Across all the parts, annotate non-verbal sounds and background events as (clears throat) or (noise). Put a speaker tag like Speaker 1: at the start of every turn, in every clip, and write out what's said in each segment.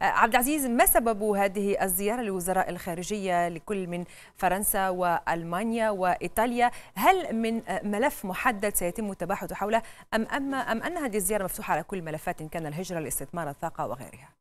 Speaker 1: عبد العزيز ما سبب هذه الزيارة لوزراء الخارجية لكل من فرنسا وألمانيا وإيطاليا هل من ملف محدد سيتم التباحث حوله أم, أم, أم أن هذه الزيارة مفتوحة على كل ملفات إن كان الهجرة الاستثمار الطاقة وغيرها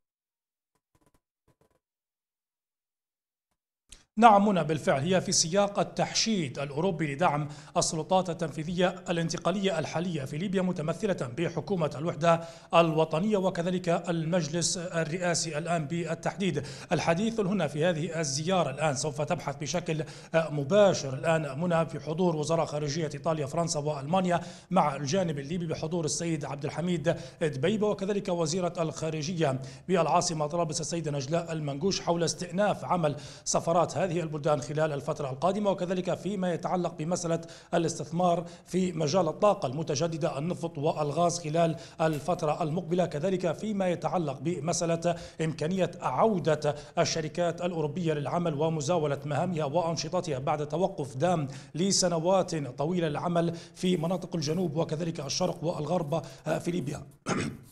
Speaker 2: نعم منى بالفعل هي في سياق التحشيد الاوروبي لدعم السلطات التنفيذيه الانتقاليه الحاليه في ليبيا متمثله بحكومه الوحده الوطنيه وكذلك المجلس الرئاسي الان بالتحديد. الحديث هنا في هذه الزياره الان سوف تبحث بشكل مباشر الان منى في حضور وزراء خارجيه ايطاليا فرنسا والمانيا مع الجانب الليبي بحضور السيد عبد الحميد دبيبه وكذلك وزيره الخارجيه بالعاصمه طرابلس السيده نجلاء المنقوش حول استئناف عمل سفرات هذه هذه البلدان خلال الفترة القادمة وكذلك فيما يتعلق بمسألة الاستثمار في مجال الطاقة المتجددة النفط والغاز خلال الفترة المقبلة كذلك فيما يتعلق بمسألة إمكانية عودة الشركات الأوروبية للعمل ومزاولة مهامها وأنشطتها بعد توقف دام لسنوات طويلة العمل في مناطق الجنوب وكذلك الشرق والغرب في ليبيا (clears throat)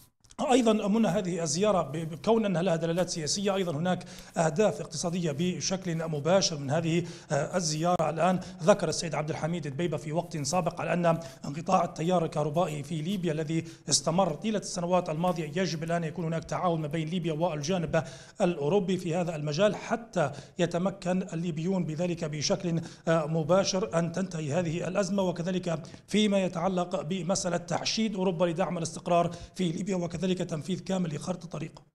Speaker 2: ايضا منى هذه الزياره بكون انها لها دلالات سياسيه ايضا هناك اهداف اقتصاديه بشكل مباشر من هذه آه، الزياره الان ذكر السيد عبد الحميد البيبه في وقت سابق على ان انقطاع التيار الكهربائي في ليبيا الذي استمر طيله السنوات الماضيه يجب الان يكون هناك تعاون ما بين ليبيا والجانب الاوروبي في هذا المجال حتى يتمكن الليبيون بذلك بشكل آه، مباشر ان تنتهي هذه الازمه وكذلك فيما يتعلق بمساله تحشيد اوروبا لدعم الاستقرار في ليبيا وكذلك ذلك تنفيذ كامل لخرط طريقه